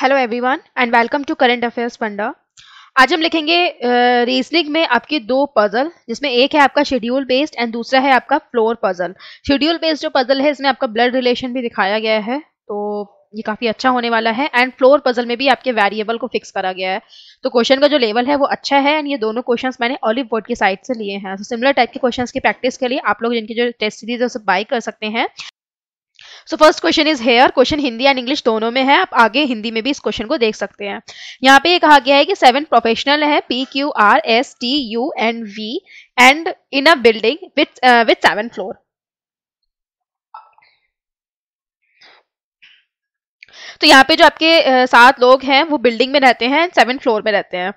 Hello everyone and welcome to current affairs Panda आज हम लिखेंगे uh, में आपके दो पजल जिसमें एक है आपका शेड्यूल बेस्ड एंड दूसरा है आपका फ्लोर पजल शेड्यूल बेस्ड जो पजल है इसमें आपका ब्लड रिलेशन भी दिखाया गया है तो ये काफ़ी अच्छा होने वाला है एंड फ्लोर पजल में भी आपके वेरिएबल को फिक्स करा गया है तो क्वेश्चन का जो लेवल है वो अच्छा है एंड ये दोनों क्वेश्चन मैंने ऑलिव बोर्ड की साइड से लिए हैं सिमिलर टाइप के क्वेश्चन की प्रैक्टिस के लिए आप लोग जिनकी जो टेस्ट सीरीज है उसे बाई कर सकते हैं so first question is here question Hindi and English दोनों में है आप आगे हिंदी में भी इस क्वेश्चन को देख सकते हैं यहाँ पे ये कहा गया है कि सेवन प्रोफेशनल है P Q R S T U and V and in a building with with seven floor तो यहाँ पे जो आपके uh, सात लोग हैं वो बिल्डिंग में रहते हैं सेवन फ्लोर में रहते हैं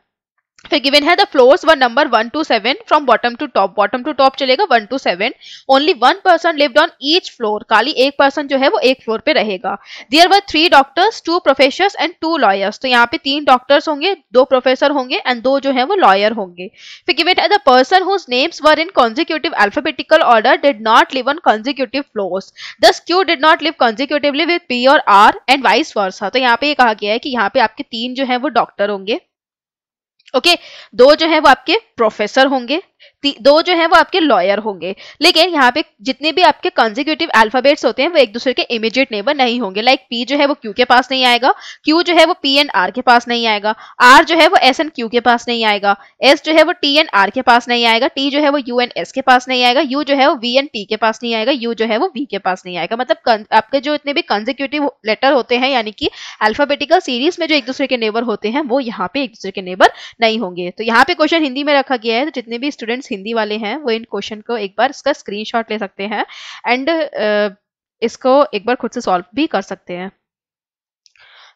फिर गिवन है the floors were number one two seven from bottom to top bottom to top चलेगा one two seven only one person lived on each floor खाली एक पर्सन जो है वो एक फ्लोर पे रहेगा there were three doctors two professor and two lawyers तो यहाँ पे तीन डॉक्टर्स होंगे दो प्रोफेसर होंगे एंड दो जो है वो लॉयर होंगे फिर गिवन है the person whose names were in consecutive alphabetical order did not live on consecutive floors दस Q did not live consecutively with P और आर एंड वाइस वर्सा तो यहाँ पे ये कहा गया है कि यहाँ पे आपके तीन जो है वो डॉक्टर होंगे ओके okay? दो जो है वो आपके प्रोफेसर होंगे दो जो है वो आपके लॉयर होंगे लेकिन यहाँ पे जितने भी आपके कंजिक्यूटिव अल्फाबेट्स होते हैं वो एक दूसरे के इमीडिएट नेबर नहीं होंगे लाइक like पी जो है वो क्यू के पास नहीं आएगा क्यू जो है वो पी एंड आर के पास नहीं आएगा आर जो है वो एस एंड क्यू के पास नहीं आएगा एस जो है वो टी एंड आर के पास नहीं आएगा टी जो है वो यू एंड एस के पास नहीं आएगा यू जो है वो वी एंड टी के पास नहीं आएगा यू जो है वो वी के पास नहीं आएगा मतलब आपके जो इतने भी कंजिक्यूटिव लेटर होते हैं यानी कि अल्फाबेटिकल सीरीज में जो एक दूसरे के नेबर होते हैं वो यहाँ पे एक दूसरे के नेबर नहीं होंगे तो यहाँ पे क्वेश्चन हिंदी में रखा गया है तो जितने भी स्टूडेंट स्टूडेंट्स हिंदी वाले हैं वो इन क्वेश्चन को एक बार इसका स्क्रीन ले सकते हैं एंड इसको एक बार खुद से सॉल्व भी कर सकते हैं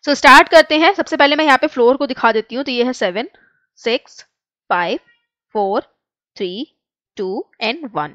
सो so, स्टार्ट करते हैं सबसे पहले मैं यहाँ पे फ्लोर को दिखा देती हूँ तो ये है seven six five four three two and one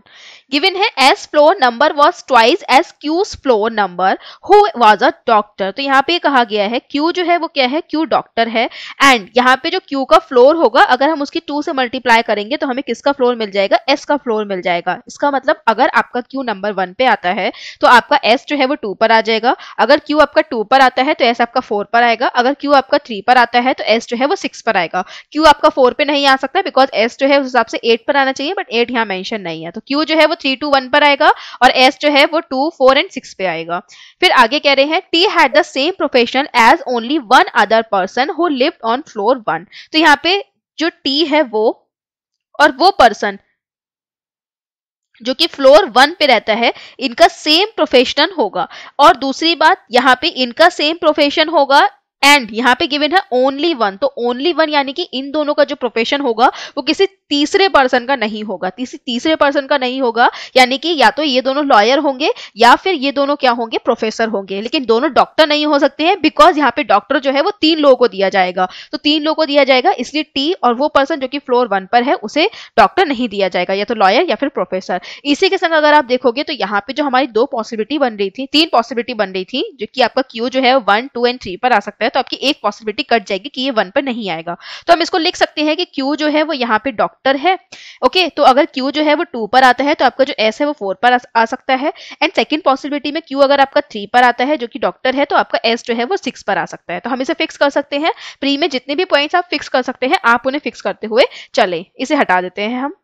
given है S floor number was twice S Q's floor number who was a doctor तो यहाँ पे कहा गया है क्यू जो है वो क्या है क्यू डॉक्टर है एंड यहाँ पे जो क्यू का फ्लोर होगा अगर हम उसकी टू से मल्टीप्लाई करेंगे तो हमें किसका फ्लोर मिल जाएगा एस का फ्लोर मिल जाएगा इसका मतलब अगर आपका क्यू नंबर वन पे आता है तो आपका एस जो है वो टू पर आ जाएगा अगर क्यू आपका टू पर आता है तो एस आपका फोर पर आएगा अगर क्यू आपका थ्री पर आता है तो एस जो है वो सिक्स पर आएगा क्यू आपका फोर पे नहीं आ सकता बिकॉज एस जो है उस हिसाब से एट पर आना चाहिए बट एट डेट यहाँ मेंशन नहीं है तो क्यू जो है वो थ्री टू वन पर आएगा और एस जो है वो टू फोर एंड सिक्स पे आएगा फिर आगे कह रहे हैं T had the same profession as only one other person who lived on floor one तो यहाँ पे जो टी है वो और वो पर्सन जो कि फ्लोर वन पे रहता है इनका सेम प्रोफेशन होगा और दूसरी बात यहाँ पे इनका सेम प्रोफेशन होगा एंड यहाँ पे गिवन है ओनली वन तो ओनली वन यानी कि इन दोनों का जो प्रोफेशन होगा वो किसी तीसरे पर्सन का नहीं होगा किसी तीसरे पर्सन का नहीं होगा यानी कि या तो ये दोनों लॉयर होंगे या फिर ये दोनों क्या होंगे प्रोफेसर होंगे लेकिन दोनों डॉक्टर नहीं हो सकते हैं बिकॉज यहाँ पे डॉक्टर जो है वो तीन लोगों को दिया जाएगा तो तीन लोगों को दिया जाएगा इसलिए टी और वो पर्सन जो कि फ्लोर वन पर है उसे डॉक्टर नहीं दिया जाएगा या तो लॉयर या फिर प्रोफेसर इसी के संग अगर आप देखोगे तो यहाँ पे जो हमारी दो पॉसिबिलिटी बन रही थी तीन पॉसिबिलिटी बन रही थी जो कि आपका क्यू जो है वन टू एंड थ्री पर आ सकता है तो तो आपकी एक पॉसिबिलिटी कट जाएगी कि ये वन पर नहीं आएगा तो हम इसको लिख सकते हैं कि क्यू जो है वो यहाँ पे डॉक्टर है ओके तो अगर क्यू जो है वो टू पर आता है तो आपका जो एस है वो फोर पर आ सकता है एंड सेकेंड पॉसिबिलिटी में क्यू अगर आपका थ्री पर आता है जो कि डॉक्टर है तो आपका एस जो है वो सिक्स पर आ सकता है तो हम इसे फिक्स कर सकते हैं प्री में जितने भी पॉइंट्स आप फिक्स कर सकते हैं आप उन्हें फिक्स करते हुए चले इसे हटा देते हैं हम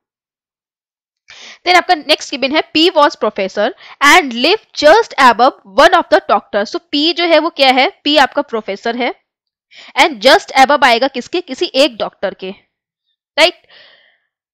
देन आपका नेक्स्ट गिवन है P was professor and live just above one of the doctor so P जो है वो क्या है पी आपका प्रोफेसर है एंड जस्ट एब आएगा किसके किसी एक डॉक्टर के राइट right?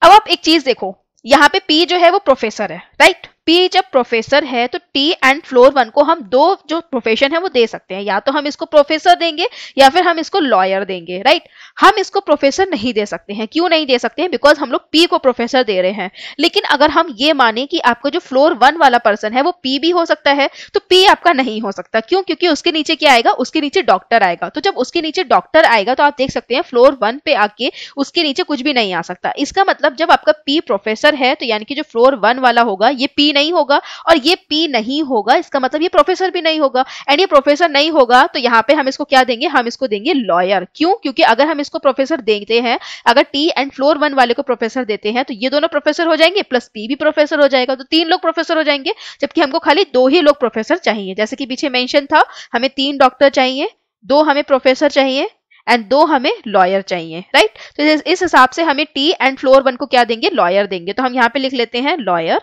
अब आप एक चीज देखो यहाँ पे पी जो है वो प्रोफेसर है राइट right? पी जब प्रोफेसर है तो टी एंड फ्लोर वन को हम दो जो प्रोफेशन है वो दे सकते हैं या तो हम इसको प्रोफेसर देंगे या फिर हम इसको लॉयर देंगे राइट हम इसको प्रोफेसर नहीं दे सकते हैं क्यों नहीं दे सकते हैं बिकॉज हम लोग पी को प्रोफेसर दे रहे हैं लेकिन अगर हम ये माने कि आपका जो फ्लोर वन वाला पर्सन है वो पी भी हो सकता है तो पी आपका नहीं हो सकता क्यों क्योंकि उसके नीचे क्या आएगा उसके नीचे डॉक्टर आएगा तो जब उसके नीचे डॉक्टर आएगा तो आप देख सकते हैं फ्लोर वन पे आके उसके नीचे कुछ भी नहीं आ सकता इसका मतलब जब आपका पी प्रोफेसर है तो यानी कि जो फ्लोर वन वाला होगा ये पी नहीं होगा और ये पी नहीं होगा इसका मतलब ये प्रोफेसर भी नहीं होगा एंड ये प्रोफेसर नहीं होगा तो यहाँ पे हम इसको क्या देंगे हम इसको देंगे लॉयर क्यों क्योंकि अगर हम इसको प्रोफेसर देते हैं अगर टी एंड फ्लोर वन वाले को प्रोफेसर देते हैं तो ये दोनों प्रोफेसर हो जाएंगे प्लस पी भी प्रोफेसर हो जाएगा तो तीन लोग प्रोफेसर हो जाएंगे जबकि हमको खाली दो ही लोग प्रोफेसर चाहिए जैसे कि पीछे मैंशन था हमें तीन डॉक्टर चाहिए दो हमें प्रोफेसर चाहिए एंड दो हमें लॉयर चाहिए राइट तो इस हिसाब से हमें टी एंड फ्लोर वन को क्या देंगे लॉयर देंगे तो हम यहाँ पे लिख लेते हैं लॉयर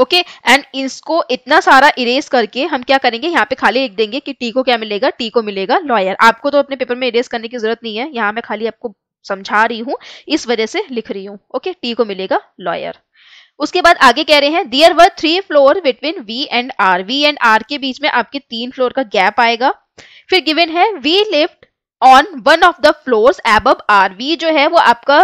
ओके एंड इसको इतना सारा इरेज करके हम क्या करेंगे यहाँ पे खाली लिख देंगे कि टी को क्या मिलेगा टी को मिलेगा लॉयर आपको तो अपने पेपर में इरेज करने की जरूरत नहीं है यहाँ मैं खाली आपको समझा रही हूँ इस वजह से लिख रही हूँ ओके टी को मिलेगा लॉयर उसके बाद आगे कह रहे हैं there were three floor between V and R V and R के बीच में आपके तीन फ्लोर का गैप आएगा फिर गिवन है V lived on one of the floor above R V जो है वो आपका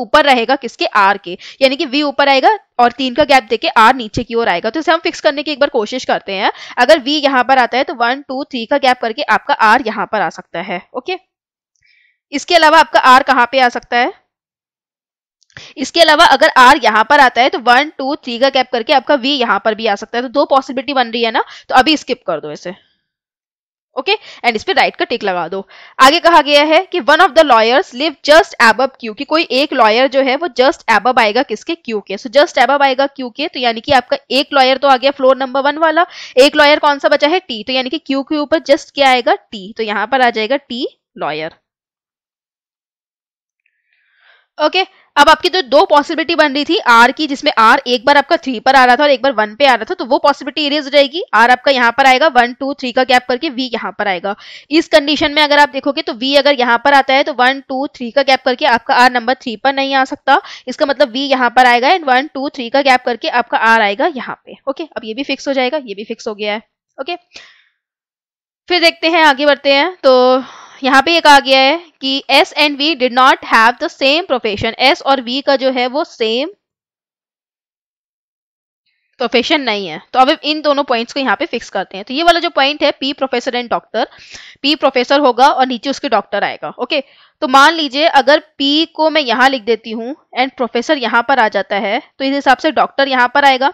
ऊपर रहेगा किसके आर के यानी कि वी ऊपर आएगा और तीन का गैप देके आर नीचे की ओर आएगा तो इसे हम फिक्स करने की एक बार कोशिश करते हैं अगर वी यहां पर आता है तो वन टू थ्री का गैप करके आपका आर यहां पर आ सकता है ओके इसके अलावा आपका आर कहाँ पे आ सकता है इसके अलावा अगर आर यहां पर आता है तो वन टू थ्री का गैप करके आपका वी यहां पर भी आ सकता है तो दो पॉसिबिलिटी बन रही है ना तो अभी स्किप कर दो इसे ओके एंड इस पर राइट का टिक लगा दो आगे कहा गया है कि one of the lawyers live just above Q की कोई एक लॉयर जो है वो जस्ट एब आएगा किसके क्यू के सो जस्ट एबब आएगा क्यू के तो यानी कि आपका एक लॉयर तो आ गया फ्लोर नंबर वन वाला एक लॉयर कौन सा बचा है टी तो यानी कि क्यू के ऊपर जस्ट क्या आएगा टी तो यहां पर आ जाएगा टी लॉयर ओके okay, अब आपकी जो दो पॉसिबिलिटी बन रही थी आर की जिसमें आर एक बार आपका थ्री पर आ रहा था और एक बार वन पे आ रहा था तो वो पॉसिबिलिटी इरेज हो जाएगी आर आपका यहाँ पर आएगा वन टू थ्री का गैप करके वी यहाँ पर आएगा इस कंडीशन में अगर आप देखोगे तो वी अगर यहाँ पर आता है तो वन टू थ्री का गैप करके आपका आर नंबर थ्री पर नहीं आ सकता इसका मतलब वी यहाँ पर आएगा एंड वन टू थ्री का गैप करके आपका आर आएगा यहाँ पे ओके अब ये भी फिक्स हो जाएगा ये भी फिक्स हो गया है ओके फिर देखते हैं आगे बढ़ते हैं तो यहाँ पे एक आ गया है कि S and V did not have the same profession S और वी का जो है वो सेम प्रोफेशन नहीं है तो अब इन दोनों पॉइंट्स को यहाँ पे फिक्स करते हैं तो ये वाला जो पॉइंट है P professor and doctor P professor होगा और नीचे उसके डॉक्टर आएगा ओके तो मान लीजिए अगर पी को मैं यहाँ लिख देती हूँ एंड प्रोफेसर यहाँ पर आ जाता है तो इस हिसाब से डॉक्टर यहाँ पर आएगा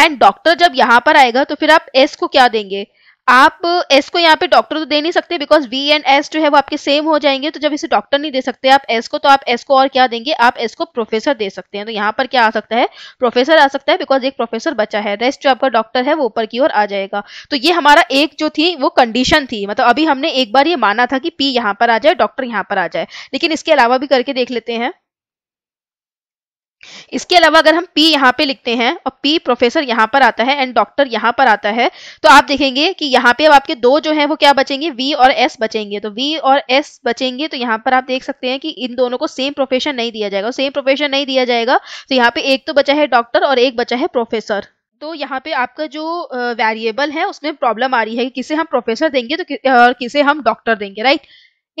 एंड डॉक्टर जब यहाँ पर आएगा तो फिर आप एस को क्या देंगे आप एस को यहाँ पे डॉक्टर तो दे नहीं सकते बिकॉज वी एंड एस जो है वो आपके सेम हो जाएंगे तो जब इसे डॉक्टर नहीं दे सकते आप एस को तो आप एस को और क्या देंगे आप एस को प्रोफेसर दे सकते हैं तो यहाँ पर क्या आ सकता है प्रोफेसर आ सकता है बिकॉज एक प्रोफेसर बचा है रेस्ट जो आपका डॉक्टर है वो ऊपर की ओर आ जाएगा तो ये हमारा एक जो थी वो कंडीशन थी मतलब अभी हमने एक बार ये माना था कि पी यहाँ पर आ जाए डॉक्टर यहाँ पर आ जाए लेकिन इसके अलावा भी करके देख लेते हैं इसके अलावा अगर हम P यहाँ पे लिखते हैं और P प्रोफेसर यहाँ पर आता है एंड डॉक्टर यहाँ पर आता है तो आप देखेंगे कि यहाँ पे अब आपके दो जो हैं वो क्या बचेंगे V और S बचेंगे तो V और S बचेंगे तो यहाँ पर आप देख सकते हैं कि इन दोनों को सेम प्रोफेशन नहीं दिया जाएगा सेम प्रोफेशन नहीं दिया जाएगा तो यहाँ पे एक तो बचा है डॉक्टर और एक बचा है प्रोफेसर तो यहाँ पे आपका जो वेरिएबल है उसमें प्रॉब्लम आ रही है कि किसे हम प्रोफेसर देंगे तो कि, और किसे हम डॉक्टर देंगे राइट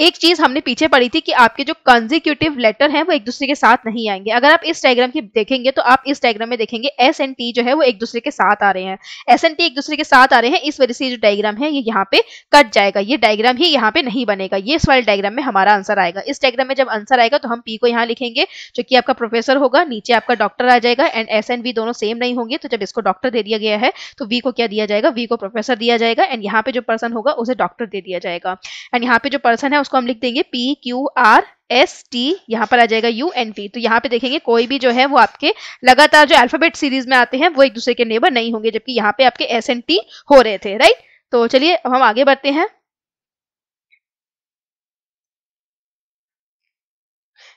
एक चीज हमने पीछे पढ़ी थी कि आपके जो कंजिक्यूटिव लेटर हैं वो एक दूसरे के साथ नहीं आएंगे अगर आप इस डायग्राम की देखेंगे तो आप इस डायग्राम में देखेंगे एस एंड टी जो है वो एक दूसरे के साथ आ रहे हैं एस एंड टी एक दूसरे के साथ आ रहे हैं इस वजह से जो डायग्राम है ये यहाँ पे कट जाएगा ये डायग्राम ही यहाँ पे नहीं बनेगा ये इस वाले डायग्राम में हमारा आंसर आएगा इस डायग्राम में जब आंसर आएगा तो हम पी को यहाँ लिखेंगे जो कि आपका प्रोफेसर होगा नीचे आपका डॉक्टर आ जाएगा एंड एस एंड वी दोनों सेम नहीं होंगे तो जब इसको डॉक्टर दे दिया गया है तो वी को क्या दिया जाएगा वी को प्रोफेसर दिया जाएगा एंड यहाँ पे जो पर्सन होगा उसे डॉक्टर दे दिया जाएगा एंड यहाँ पे जो पर्सन है उसको हम लिख देंगे P Q R S T यहाँ पर आ जाएगा यू एन पी तो यहाँ पे देखेंगे कोई भी जो है वो आपके लगातार जो अल्फाबेट सीरीज में आते हैं वो एक दूसरे के नेबर नहीं होंगे जबकि यहाँ पे आपके एस एन टी हो रहे थे राइट तो चलिए अब हम आगे बढ़ते हैं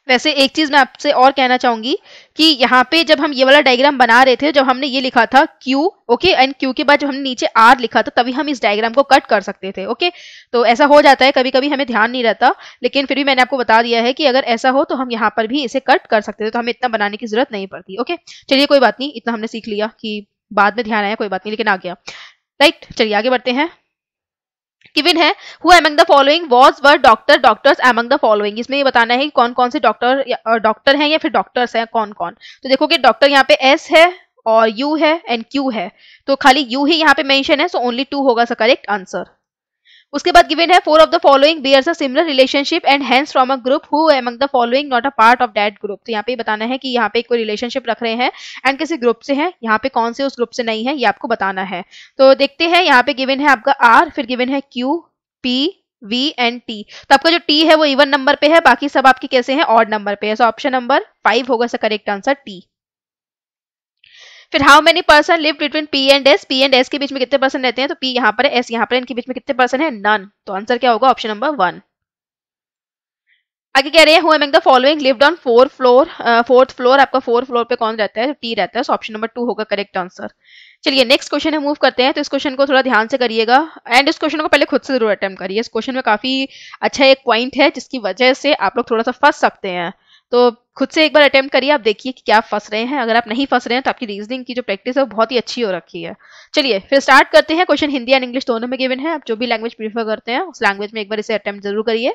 वैसे एक चीज़ मैं आपसे और कहना चाहूंगी कि यहाँ पे जब हम ये वाला डायग्राम बना रहे थे जब हमने ये लिखा था Q ओके एंड Q के बाद जब हमने नीचे R लिखा था तभी हम इस डायग्राम को कट कर सकते थे ओके तो ऐसा हो जाता है कभी कभी हमें ध्यान नहीं रहता लेकिन फिर भी मैंने आपको बता दिया है कि अगर ऐसा हो तो हम यहाँ पर भी इसे कट कर सकते थे तो हमें इतना बनाने की जरूरत नहीं पड़ती ओके चलिए कोई बात नहीं इतना हमने सीख लिया कि बाद में ध्यान आया कोई बात नहीं लेकिन आ गया राइट चलिए आगे बढ़ते हैं किविन है who among the following was were doctor doctors among the following इसमें ये बताना है कि कौन कौन से डॉक्टर डॉक्टर हैं या फिर डॉक्टर्स हैं कौन कौन तो देखो कि डॉक्टर यहाँ पे एस है और यू है एंड क्यू है तो खाली यू ही यहाँ पे मेंशन है सो ओनली टू होगा इसका करेक्ट आंसर उसके बाद गिवन है four of the following bears a similar relationship and hence from a group who among the following not a part of that group तो यहाँ पे बताना है कि यहाँ पे कोई रिलेशनशिप रख रहे हैं एंड किसी ग्रुप से है यहाँ पे कौन से उस ग्रुप से नहीं है ये आपको बताना है तो देखते हैं यहाँ पे गिवन है आपका आर फिर गिवन है Q P V and T तो आपका जो टी है वो इवन नंबर पे है बाकी सब आपके कैसे हैं ऑड नंबर पे है सो ऑप्शन नंबर फाइव होगा सर करेक्ट आंसर टी फिर how many person live between P and S P and S के बीच में कितने पर्सन रहते हैं तो पी यहाँ पर एस यहाँ पर इनके बीच में कितने पर्सन है नन तो आंसर क्या होगा ऑप्शन नंबर वन आगे कह रहे हैं who among the following lived on four floor fourth floor आपका फोर्थ फ्लोर पे कौन रहता है तो टी रहता है सो ऑप्शन नंबर टू होगा करेक्ट आंसर चलिए नेक्स्ट क्वेश्चन है मूव करते हैं तो इस क्वेश्चन को थोड़ा ध्यान से करिएगा एंड इस क्वेश्चन को पहले खुद से जरूर अटेम्प्ट करिए इस क्वेश्चन में काफी अच्छा एक पॉइंट है जिसकी वजह से आप लोग थोड़ा सा फंस सकते हैं तो खुद से एक बार अटेम्प्ट करिए आप देखिए कि क्या फंस रहे हैं अगर आप नहीं फंस रहे हैं तो आपकी रीजनिंग की जो प्रैक्टिस है वो बहुत ही अच्छी हो रखी है चलिए फिर स्टार्ट करते हैं क्वेश्चन हिंदी एंड इंग्लिश दोनों में गिवन है आप जो भी लैंग्वेज प्रीफर करते हैं उस लैंग्वेज में एक बार इसे अटेम्प्ट जरूर करिए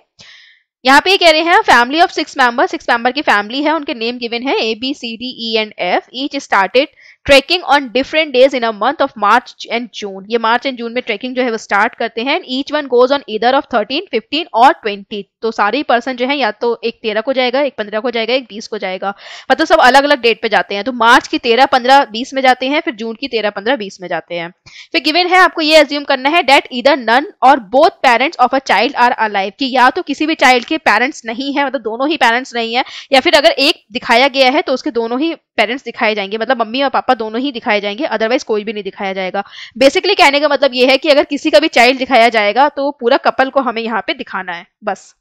यहाँ पे कह रहे हैं family of six member six member की फैमिली है उनके नेम गिवन है A B C D E and F each started trekking on different days in a month of March and June ये मार्च एंड जून में trekking जो है वो start करते हैं each one goes on either of thirteen fifteen और twenty तो सारे पर्सन जो है या तो एक तेरह को जाएगा एक पंद्रह को जाएगा एक बीस को जाएगा मतलब सब अलग अलग डेट पे जाते हैं तो मार्च की तेरह पंद्रह बीस में जाते हैं फिर जून की तेरह पंद्रह बीस में जाते हैं फिर गिवेन है आपको ये एज्यूम करना है डेट इधर नन और both parents of a child are alive की या तो किसी भी चाइल्ड के पेरेंट्स नहीं है मतलब दोनों ही पेरेंट्स नहीं है या फिर अगर एक दिखाया गया है तो उसके दोनों ही पेरेंट्स दिखाए जाएंगे मतलब मम्मी और पापा दोनों ही दिखाए जाएंगे अदरवाइज कोई भी नहीं दिखाया जाएगा बेसिकली कहने का मतलब ये है कि अगर किसी का भी चाइल्ड दिखाया जाएगा तो पूरा कपल को हमें यहाँ पे दिखाना है बस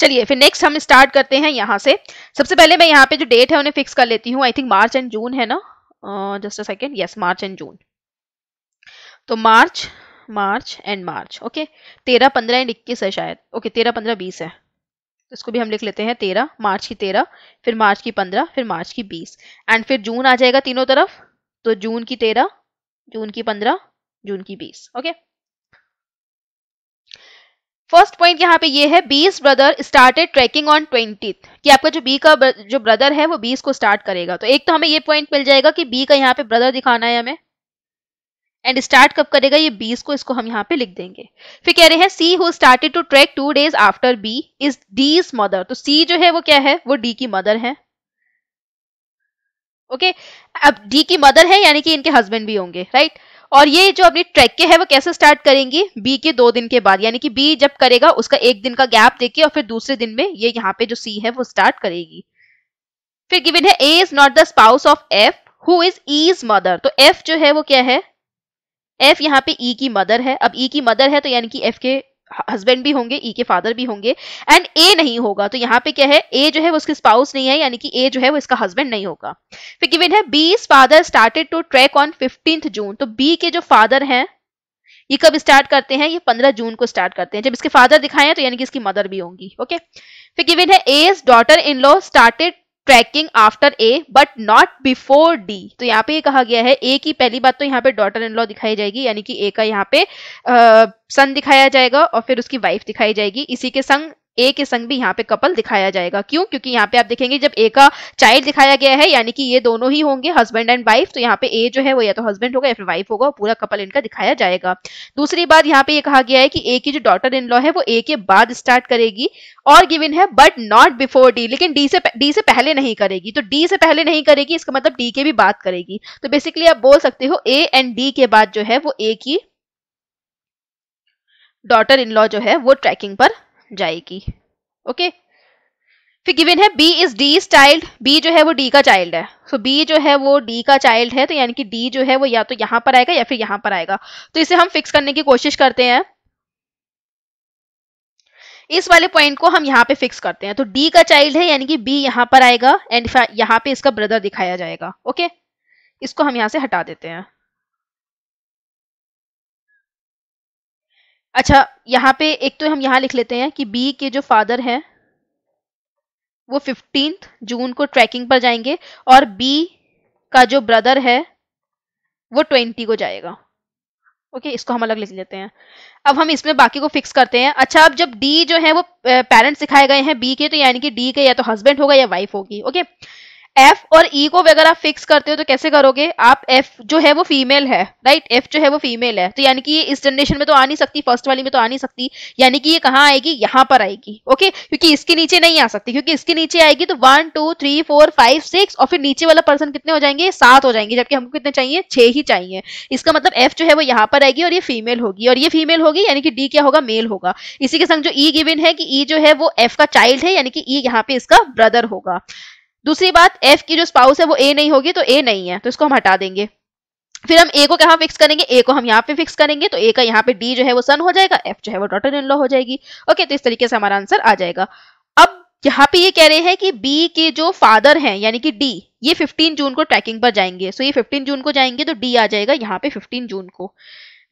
चलिए फिर नेक्स्ट हम स्टार्ट करते हैं यहाँ से सबसे पहले मैं यहाँ पे जो डेट है उन्हें फिक्स कर लेती हूँ I think March and June है ना just a second yes March and June तो March March and March okay तेरह पंद्रह एंड इक्कीस है शायद ओके तेरह पंद्रह बीस है इसको भी हम लिख लेते हैं तेरह मार्च की तेरह फिर मार्च की पंद्रह फिर मार्च की बीस एंड फिर जून आ जाएगा तीनों तरफ तो जून की तेरह जून की पंद्रह जून की बीस ओके फर्स्ट पॉइंट यहाँ पे ये है B's brother started trekking on twenty कि आपका जो बी का जो ब्रदर है वो बीस को स्टार्ट करेगा तो एक तो हमें ये पॉइंट मिल जाएगा कि बी का यहाँ पे ब्रदर दिखाना है हमें एंड स्टार्ट कब करेगा ये बीस को इसको हम यहाँ पे लिख देंगे फिर कह रहे हैं C who started to trek two days after B is D's mother तो सी जो है वो क्या है वो डी की मदर है ओके okay? अब डी की मदर है यानी कि इनके हस्बैंड भी होंगे राइट और ये जो अपनी ट्रैक के है वो कैसे स्टार्ट करेंगी बी के दो दिन के बाद यानी कि बी जब करेगा उसका एक दिन का गैप देके और फिर दूसरे दिन में ये यहाँ पे जो सी है वो स्टार्ट करेगी फिर गिवन है A is not the spouse of F who is E's mother तो एफ जो है वो क्या है एफ यहाँ पे ई e की मदर है अब ई e की मदर है तो यानी कि एफ के हस्बैंड भी होंगे ई e के फादर भी होंगे एंड ए नहीं होगा तो यहाँ पे क्या है ए जो है वो उसके स्पाउस नहीं है यानी कि ए जो है वो इसका हस्बैंड नहीं होगा फिर गिवन है B father started to trek on fifteenth June तो बी के जो फादर है ये कब स्टार्ट करते हैं ये 15 जून को स्टार्ट करते हैं जब इसके फादर दिखाए हैं तो यानी कि इसकी मदर भी होंगी ओके फिर गिवन है A's daughter in law started trekking after A but not before D तो यहाँ पे ये कहा गया है ए की पहली बात तो यहाँ पे डॉटर इन लॉ दिखाई जाएगी यानी कि ए का यहाँ पे सन दिखाया जाएगा और फिर उसकी वाइफ दिखाई जाएगी इसी के संग ए के संग भी यहाँ पे कपल दिखाया जाएगा क्यों क्योंकि यहाँ पे आप देखेंगे जब ए का चाइल्ड दिखाया गया है यानी कि ये दोनों ही होंगे हस्बैंड एंड वाइफ तो यहाँ पे ए जो है वो या तो हस्बैंड होगा या फिर वाइफ होगा पूरा कपल इनका दिखाया जाएगा दूसरी बात यहाँ पे ये कहा गया है कि ए की जो डॉटर इन लॉ है वो ए के बाद स्टार्ट करेगी और गिवन है बट नॉट बिफोर डी लेकिन डी से डी से पहले नहीं करेगी तो डी से पहले नहीं करेगी इसका मतलब डी के भी बात करेगी तो बेसिकली आप बोल सकते हो ए एंड डी के बाद जो है वो ए की डॉटर इन लॉ जो है वो ट्रैकिंग पर जाएगी ओके फिर गिवन है B is D child B जो है वो डी का चाइल्ड है सो so, बी जो है वो डी का चाइल्ड है तो यानी कि डी जो है वो या तो यहां पर आएगा या फिर यहां पर आएगा तो इसे हम फिक्स करने की कोशिश करते हैं इस वाले पॉइंट को हम यहाँ पे फिक्स करते हैं तो डी का चाइल्ड है यानी कि बी यहाँ पर आएगा एंड यहाँ पे इसका ब्रदर दिखाया जाएगा ओके इसको हम यहाँ से हटा देते हैं अच्छा यहाँ पे एक तो हम यहाँ लिख लेते हैं कि बी के जो फादर हैं वो फिफ्टीन जून को ट्रैकिंग पर जाएंगे और बी का जो ब्रदर है वो ट्वेंटी को जाएगा ओके इसको हम अलग लिख लेते हैं अब हम इसमें बाकी को फिक्स करते हैं अच्छा अब जब डी जो है वो पेरेंट्स सिखाए गए हैं बी के तो यानी कि डी के या तो हस्बैंड होगा या वाइफ होगी ओके एफ और ई e को अगर आप फिक्स करते हो तो कैसे करोगे आप एफ जो है वो फीमेल है राइट एफ जो है वो फीमेल है तो यानी कि ये इस जनरेशन में तो आ नहीं सकती फर्स्ट वाली में तो आ नहीं सकती यानी कि ये कहाँ आएगी यहाँ पर आएगी ओके क्योंकि इसके नीचे नहीं आ सकती क्योंकि इसके नीचे आएगी तो one two three four five six और फिर नीचे वाला पर्सन कितने हो जाएंगे सात हो जाएंगे जबकि हमको कितने चाहिए छह ही चाहिए इसका मतलब एफ जो है वो यहाँ पर आएगी और ये फीमेल होगी और ये फीमेल होगी यानी कि डी क्या होगा मेल होगा इसी के संग जो ई e गिविन है कि ई e जो है वो एफ का चाइल्ड है यानी कि ई e यहाँ पे इसका ब्रदर होगा दूसरी बात एफ की जो स्पाउस है वो ए नहीं होगी तो ए नहीं है तो इसको हम हटा देंगे फिर हम ए को कहाँ फिक्स करेंगे ए को हम यहाँ पे फिक्स करेंगे तो ए का यहाँ पे डी जो है वो सन हो जाएगा एफ जो है वो डॉटर इन लॉ हो जाएगी ओके तो इस तरीके से हमारा आंसर आ जाएगा अब यहाँ पे ये कह रहे हैं कि बी के जो फादर हैं यानी कि डी ये 15 जून को ट्रैकिंग पर जाएंगे सो ये 15 जून को जाएंगे तो डी आ जाएगा यहाँ पे 15 जून को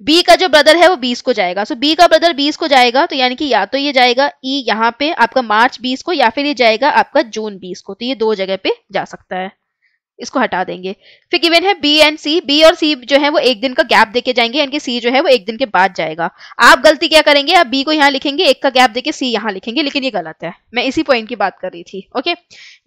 बी का जो ब्रदर है वो बीस को जाएगा सो बी का ब्रदर बीस को जाएगा तो यानी कि या तो ये जाएगा ई e यहाँ पे आपका मार्च बीस को या फिर ये जाएगा आपका जून बीस को तो ये दो जगह पे जा सकता है इसको हटा देंगे फिर इवन है बी एंड सी बी और सी जो है वो एक दिन का गैप देके जाएंगे यानी कि सी जो है वो एक दिन के बाद जाएगा आप गलती क्या करेंगे आप बी को यहाँ लिखेंगे एक का गैप देके सी यहाँ लिखेंगे लेकिन ये गलत है मैं इसी पॉइंट की बात कर रही थी ओके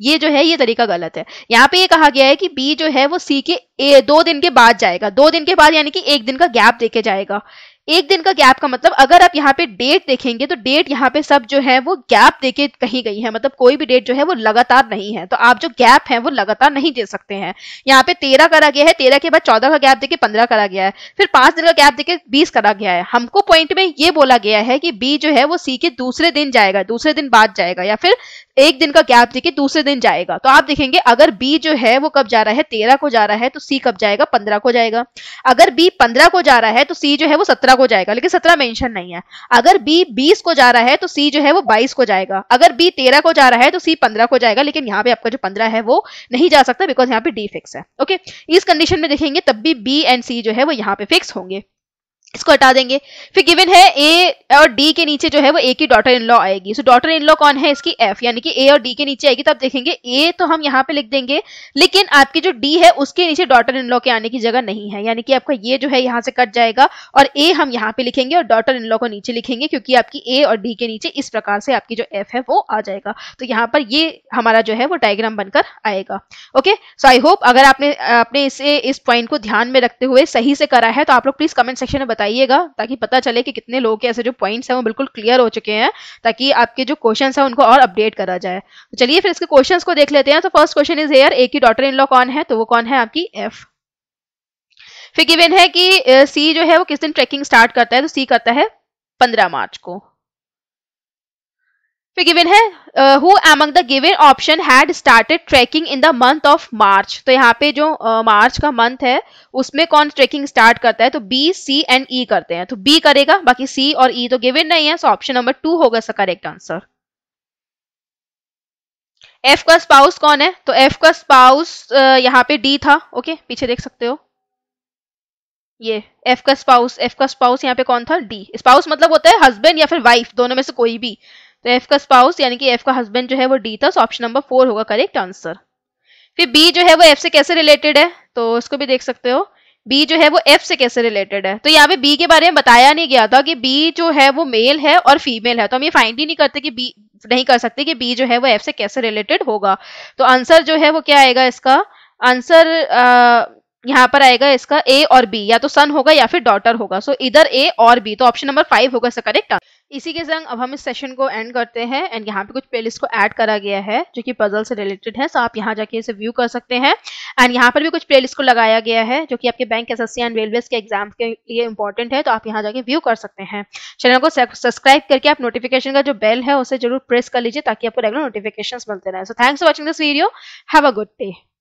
ये जो है ये तरीका गलत है यहाँ पे ये कहा गया है कि बी जो है वो सी के ए, दो दिन के बाद जाएगा दो दिन के बाद यानी कि एक दिन का गैप देके जाएगा एक दिन का गैप का मतलब अगर आप यहाँ पे डेट देखेंगे तो डेट यहाँ पे सब जो है वो गैप देके कहीं गई है मतलब कोई भी डेट जो है वो लगातार नहीं है तो आप जो गैप है वो लगातार नहीं दे सकते हैं यहाँ पे तेरह करा गया है तेरह के बाद चौदह का गैप देके पंद्रह करा गया है फिर पांच दिन का गैप देके बीस करा गया है हमको पॉइंट में ये बोला गया है कि बी जो है वो सी के दूसरे दिन जाएगा दूसरे दिन बाद जाएगा या फिर एक दिन का गैप देके दूसरे दिन जाएगा तो आप देखेंगे अगर बी जो है वो कब जा रहा है तेरह को जा रहा है तो सी कब जाएगा पंद्रह को जाएगा अगर बी पंद्रह को जा रहा है तो सी जो है वो सत्रह सत्रह को जाएगा लेकिन सत्रह मेंशन नहीं है अगर बी बीस को जा रहा है तो सी जो है वो बाईस को जाएगा अगर बी तेरह को जा रहा है तो सी पंद्रह को जाएगा लेकिन यहाँ पे आपका जो पंद्रह है वो नहीं जा सकता बिकॉज यहाँ पे डी फिक्स है ओके इस कंडीशन में देखेंगे तब भी बी एंड सी जो है वो यहाँ पे फिक्स होंगे इसको हटा देंगे फिर गिवन है ए और डी के नीचे जो है वो ए की डॉटर इन लॉ आएगी सो डॉटर इन लॉ कौन है इसकी एफ यानी कि ए और डी के नीचे आएगी तो आप देखेंगे ए तो हम यहाँ पे लिख देंगे लेकिन आपकी जो डी है उसके नीचे डॉटर इन लॉ के आने की जगह नहीं है यानी कि आपका ये जो है यहाँ से कट जाएगा और ए हम यहाँ पे लिखेंगे और डॉटर इन लॉ को नीचे लिखेंगे क्योंकि आपकी ए और डी के नीचे इस प्रकार से आपकी जो एफ है वो आ जाएगा तो यहाँ पर ये हमारा जो है वो डायग्राम बनकर आएगा ओके सो आई होप अगर आपने आपने इसे इस पॉइंट को ध्यान में रखते हुए सही से करा है तो आप लोग प्लीज कमेंट सेक्शन में बताए बताइएगा ताकि पता चले कि कितने लोगों के ऐसे जो पॉइंट्स हैं वो बिल्कुल क्लियर हो चुके हैं ताकि आपके जो क्वेश्चन हैं उनको और अपडेट करा जाए तो चलिए फिर इसके क्वेश्चन को देख लेते हैं तो first question is here A की डॉटर इन लॉ कौन है तो वो कौन है आपकी एफ फिर गिवेन है कि सी जो है वो किस दिन ट्रैकिंग स्टार्ट करता है तो सी करता है पंद्रह मार्च को फिर गिवन है who among the given option had started trekking in the month of March तो यहाँ पे जो मार्च uh, का मंथ है उसमें कौन ट्रैकिंग स्टार्ट करता है तो बी सी एंड ई करते हैं तो बी करेगा बाकी सी और ई e तो गिवन नहीं है सो ऑप्शन नंबर टू होगा इसका करेक्ट आंसर एफ का स्पाउस कौन है तो एफ का स्पाउस uh, यहाँ पे डी था ओके okay? पीछे देख सकते हो ये एफ का स्पाउस एफ का स्पाउस यहाँ पे कौन था डी स्पाउस मतलब होता है हस्बैंड या फिर वाइफ दोनों में से कोई भी तो एफ का स्पाउस यानी कि एफ का हस्बैंड जो है वो डी था सो ऑप्शन नंबर फोर होगा करेक्ट आंसर फिर बी जो है वो एफ से कैसे रिलेटेड है तो उसको भी देख सकते हो बी जो है वो एफ से कैसे रिलेटेड है तो यहाँ पे बी के बारे में बताया नहीं गया था कि बी जो है वो मेल है और फीमेल है तो हम ये फाइंड ही नहीं करते कि बी नहीं कर सकते कि बी जो है वो एफ से कैसे रिलेटेड होगा तो आंसर जो है वो क्या आएगा इसका आंसर यहाँ पर आएगा इसका ए और बी या तो सन होगा या फिर डॉटर होगा सो so, इधर ए और बी तो ऑप्शन नंबर फाइव होगा इसका करेक्ट इसी के संग अब हम इस सेशन को एंड करते हैं एंड यहाँ पे कुछ प्लेलिस्ट को ऐड करा गया है जो कि पजल से रिलेटेड है सो so, आप यहाँ जाके इसे व्यू कर सकते हैं एंड यहाँ पर भी कुछ प्लेलिस्ट को लगाया गया है जो कि आपके बैंक एस एंड रेलवे के एग्जाम के लिए इंपॉर्टेंट है तो आप यहाँ जाके व्यू कर सकते हैं चैनल को सब्सक्राइब करके आप नोटिफिकेशन का जो बेल है उसे जरूर प्रेस कर लीजिए ताकि आपको रेगुलर नोटिफिकेशन मिलते रहे so thanks for watching this video have a good day